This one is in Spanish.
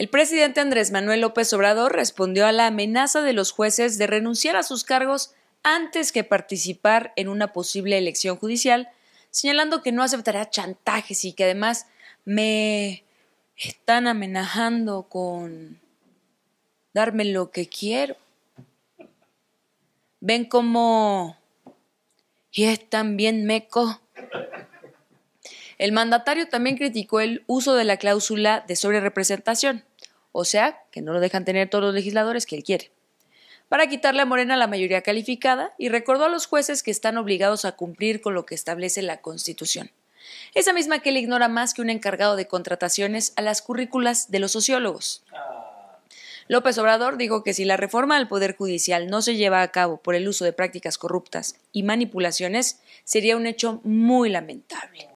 El presidente Andrés Manuel López Obrador respondió a la amenaza de los jueces de renunciar a sus cargos antes que participar en una posible elección judicial, señalando que no aceptará chantajes y que además me están amenazando con darme lo que quiero. Ven como y es bien meco. El mandatario también criticó el uso de la cláusula de sobrerepresentación, o sea, que no lo dejan tener todos los legisladores que él quiere, para quitarle a Morena la mayoría calificada y recordó a los jueces que están obligados a cumplir con lo que establece la Constitución. Esa misma que él ignora más que un encargado de contrataciones a las currículas de los sociólogos. López Obrador dijo que si la reforma al Poder Judicial no se lleva a cabo por el uso de prácticas corruptas y manipulaciones, sería un hecho muy lamentable.